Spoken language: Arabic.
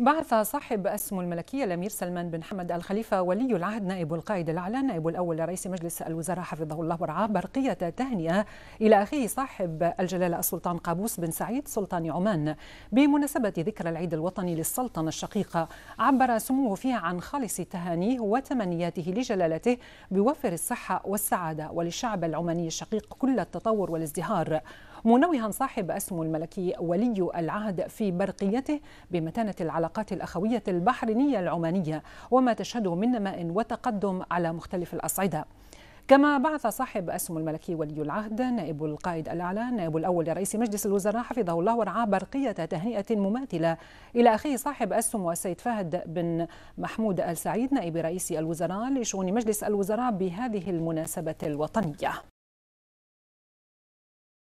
بعث صاحب اسم الملكيه الامير سلمان بن حمد الخليفه ولي العهد نائب القائد الاعلى نائب الاول لرئيس مجلس الوزراء حفظه الله ورعاه برقيه تهنئه الى اخيه صاحب الجلاله السلطان قابوس بن سعيد سلطان عمان بمناسبه ذكرى العيد الوطني للسلطنه الشقيقه عبر سموه فيها عن خالص تهانيه وتمنياته لجلالته بوفر الصحه والسعاده وللشعب العماني الشقيق كل التطور والازدهار منوها صاحب اسم الملكي ولي العهد في برقيته بمتانه العلاقات العلاقات الأخوية البحرينية العمانية وما تشهده من نماء وتقدم على مختلف الأصعدة كما بعث صاحب السمو الملكي ولي العهد نائب القائد الاعلى نائب الاول لرئيس مجلس الوزراء حفظه الله ورعاه برقيه تهنئه مماثله الى اخيه صاحب السمو السيد فهد بن محمود ال سعيد نائب رئيس الوزراء لشؤون مجلس الوزراء بهذه المناسبه الوطنيه